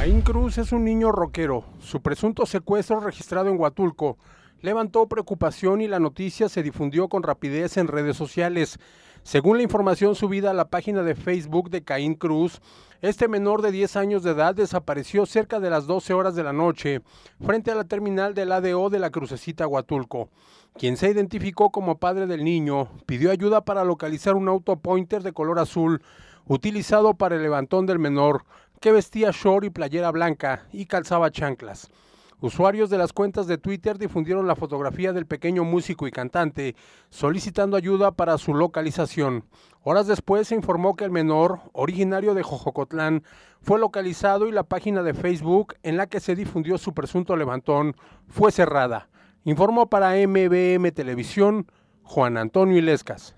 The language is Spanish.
Caín Cruz es un niño rockero. Su presunto secuestro registrado en Huatulco levantó preocupación y la noticia se difundió con rapidez en redes sociales. Según la información subida a la página de Facebook de Caín Cruz, este menor de 10 años de edad desapareció cerca de las 12 horas de la noche frente a la terminal del ADO de la Crucecita Huatulco. Quien se identificó como padre del niño pidió ayuda para localizar un auto pointer de color azul utilizado para el levantón del menor, que vestía short y playera blanca y calzaba chanclas. Usuarios de las cuentas de Twitter difundieron la fotografía del pequeño músico y cantante, solicitando ayuda para su localización. Horas después se informó que el menor, originario de Jojocotlán, fue localizado y la página de Facebook en la que se difundió su presunto levantón fue cerrada. Informó para MBM Televisión Juan Antonio Ilescas.